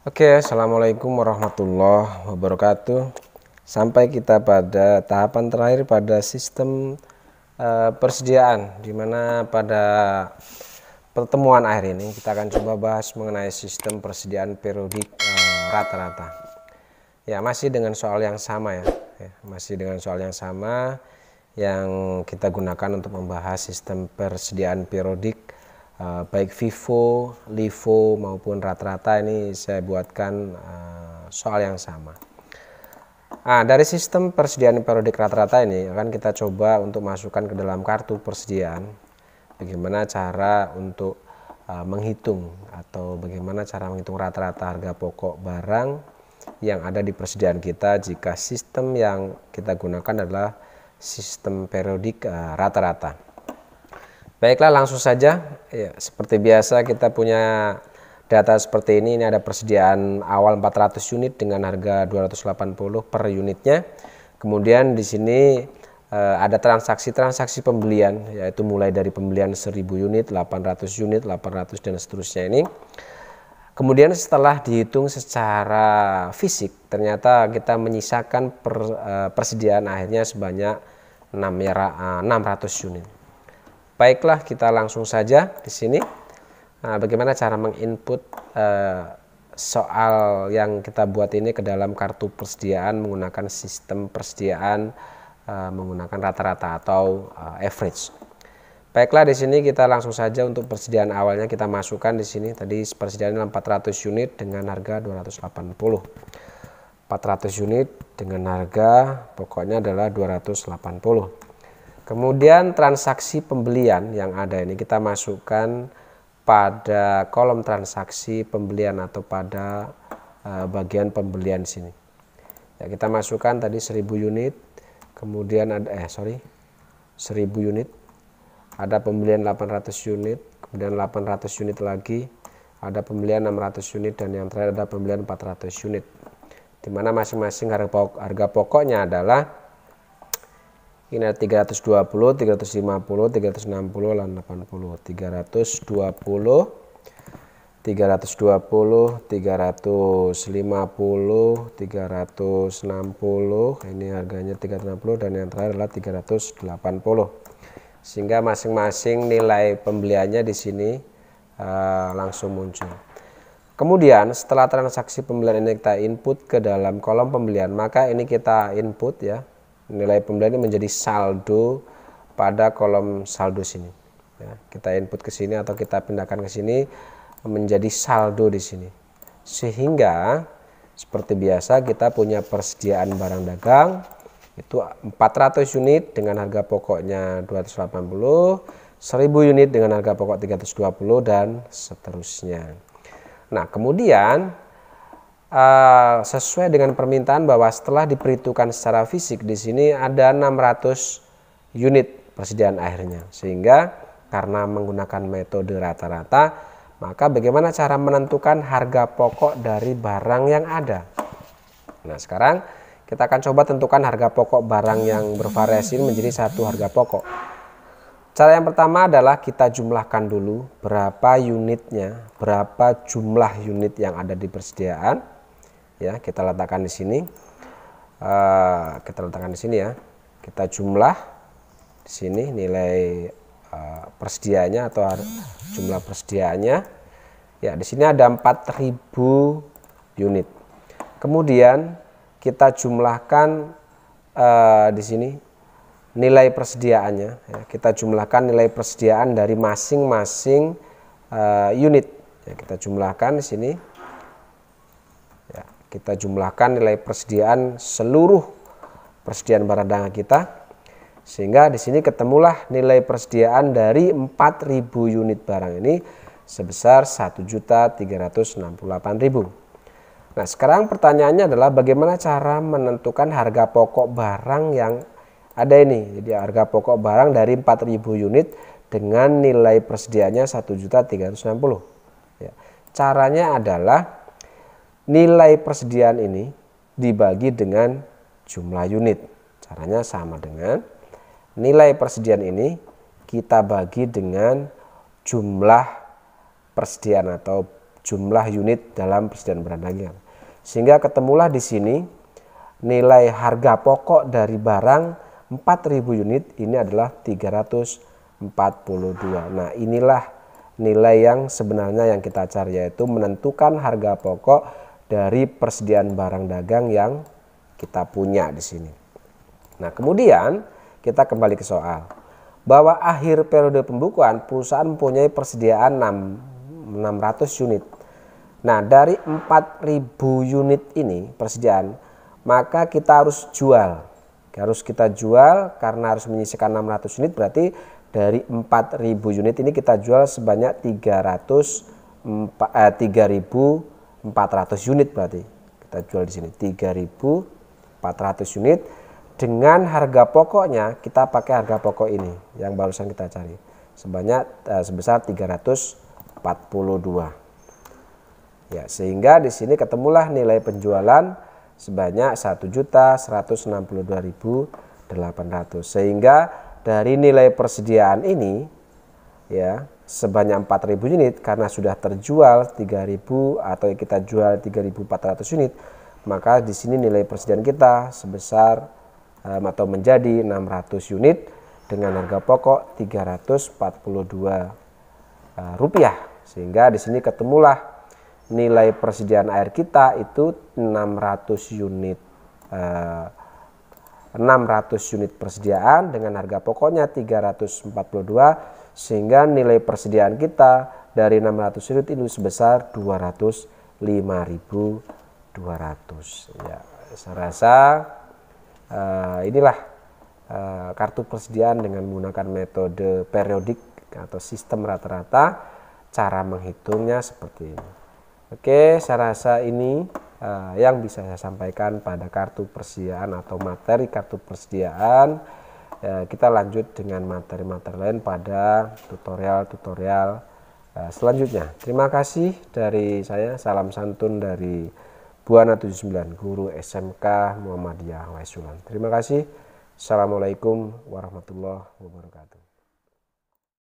Oke, assalamualaikum warahmatullahi wabarakatuh. Sampai kita pada tahapan terakhir pada sistem uh, persediaan, mana pada pertemuan akhir ini kita akan coba bahas mengenai sistem persediaan periodik eh, rata-rata. Uh, ya, masih dengan soal yang sama ya. ya, masih dengan soal yang sama yang kita gunakan untuk membahas sistem persediaan periodik Eh, baik vivo, livo maupun rata-rata ini saya buatkan uh, soal yang sama. Nah, dari sistem persediaan periodik rata-rata ini akan kita coba untuk masukkan ke dalam kartu persediaan bagaimana cara untuk uh, menghitung atau bagaimana cara menghitung rata-rata harga pokok barang yang ada di persediaan kita jika sistem yang kita gunakan adalah sistem periodik rata-rata. Uh, rata -rata. Baiklah langsung saja, ya, seperti biasa kita punya data seperti ini, ini ada persediaan awal 400 unit dengan harga 280 per unitnya. Kemudian di sini eh, ada transaksi-transaksi pembelian, yaitu mulai dari pembelian 1000 unit, 800 unit, 800 dan seterusnya ini. Kemudian setelah dihitung secara fisik, ternyata kita menyisakan per, eh, persediaan akhirnya sebanyak 600 ya, eh, unit. Baiklah, kita langsung saja di sini. Nah, bagaimana cara menginput eh, soal yang kita buat ini ke dalam kartu persediaan menggunakan sistem persediaan eh, menggunakan rata-rata atau eh, average. Baiklah, di sini kita langsung saja untuk persediaan awalnya kita masukkan di sini. Tadi persediaan 400 unit dengan harga 280. 400 unit dengan harga pokoknya adalah 280. Kemudian transaksi pembelian yang ada ini kita masukkan pada kolom transaksi pembelian atau pada uh, bagian pembelian sini. Ya, kita masukkan tadi 1000 unit, kemudian ada eh sorry 1000 unit, ada pembelian 800 unit, kemudian 800 unit lagi, ada pembelian 600 unit dan yang terakhir ada pembelian 400 unit. dimana masing-masing harga, harga pokoknya adalah ini ada 320 350 360 dan 80 320 320 350 360 ini harganya 360 dan yang terakhir adalah 380 sehingga masing-masing nilai pembeliannya di sini uh, langsung muncul Kemudian setelah transaksi pembelian ini kita input ke dalam kolom pembelian, maka ini kita input ya nilai pembelian ini menjadi saldo pada kolom saldo sini ya, kita input ke sini atau kita pindahkan ke sini menjadi saldo di sini sehingga seperti biasa kita punya persediaan barang dagang itu 400 unit dengan harga pokoknya 280 1000 unit dengan harga pokok 320 dan seterusnya nah kemudian Ah, sesuai dengan permintaan bahwa setelah diperhitungkan secara fisik di sini ada 600 unit persediaan airnya sehingga karena menggunakan metode rata-rata maka bagaimana cara menentukan harga pokok dari barang yang ada nah sekarang kita akan coba tentukan harga pokok barang yang bervariasi menjadi satu harga pokok Cara yang pertama adalah kita jumlahkan dulu berapa unitnya, berapa jumlah unit yang ada di persediaan ya kita letakkan di sini uh, kita letakkan di sini ya kita jumlah di sini nilai uh, persediaannya atau jumlah persediaannya ya di sini ada 4000 unit kemudian kita jumlahkan uh, di sini nilai persediaannya ya, kita jumlahkan nilai persediaan dari masing-masing uh, unit ya, kita jumlahkan di sini kita jumlahkan nilai persediaan seluruh persediaan barang dagangan kita. Sehingga di sini ketemulah nilai persediaan dari 4.000 unit barang ini sebesar 1.368.000. Nah, sekarang pertanyaannya adalah bagaimana cara menentukan harga pokok barang yang ada ini. Jadi harga pokok barang dari 4.000 unit dengan nilai persediaannya 1.360. Ya. Caranya adalah nilai persediaan ini dibagi dengan jumlah unit. Caranya sama dengan nilai persediaan ini kita bagi dengan jumlah persediaan atau jumlah unit dalam persediaan barang Sehingga ketemulah di sini nilai harga pokok dari barang 4000 unit ini adalah 342. Nah, inilah nilai yang sebenarnya yang kita cari yaitu menentukan harga pokok dari persediaan barang dagang yang kita punya di sini. Nah, kemudian kita kembali ke soal bahwa akhir periode pembukuan perusahaan mempunyai persediaan 6, 600 unit. Nah, dari 4000 unit ini persediaan, maka kita harus jual. Harus kita jual karena harus menyisihkan 600 unit berarti dari 4000 unit ini kita jual sebanyak 300 eh, 3000 400 unit berarti kita jual di sini 3400 unit dengan harga pokoknya kita pakai harga pokok ini yang barusan kita cari sebanyak eh, sebesar 342 ya sehingga di sini ketemulah nilai penjualan sebanyak 1.162.800 sehingga dari nilai persediaan ini ya sebanyak 4.000 unit karena sudah terjual 3.000 atau kita jual 3.400 unit, maka di sini nilai persediaan kita sebesar um, atau menjadi 600 unit dengan harga pokok 342 uh, rupiah. Sehingga di sini ketemulah nilai persediaan air kita itu 600 unit uh, 600 unit persediaan dengan harga pokoknya 342 sehingga nilai persediaan kita dari 600 unit ini sebesar 205.200 ya saya rasa uh, inilah uh, kartu persediaan dengan menggunakan metode periodik atau sistem rata-rata cara menghitungnya seperti ini oke saya rasa ini uh, yang bisa saya sampaikan pada kartu persediaan atau materi kartu persediaan. Uh, kita lanjut dengan materi-materi lain pada tutorial-tutorial uh, selanjutnya. Terima kasih dari saya, salam santun dari Buana 79 Guru SMK Muhammadiyah Waisulan. Terima kasih. Assalamualaikum warahmatullahi wabarakatuh.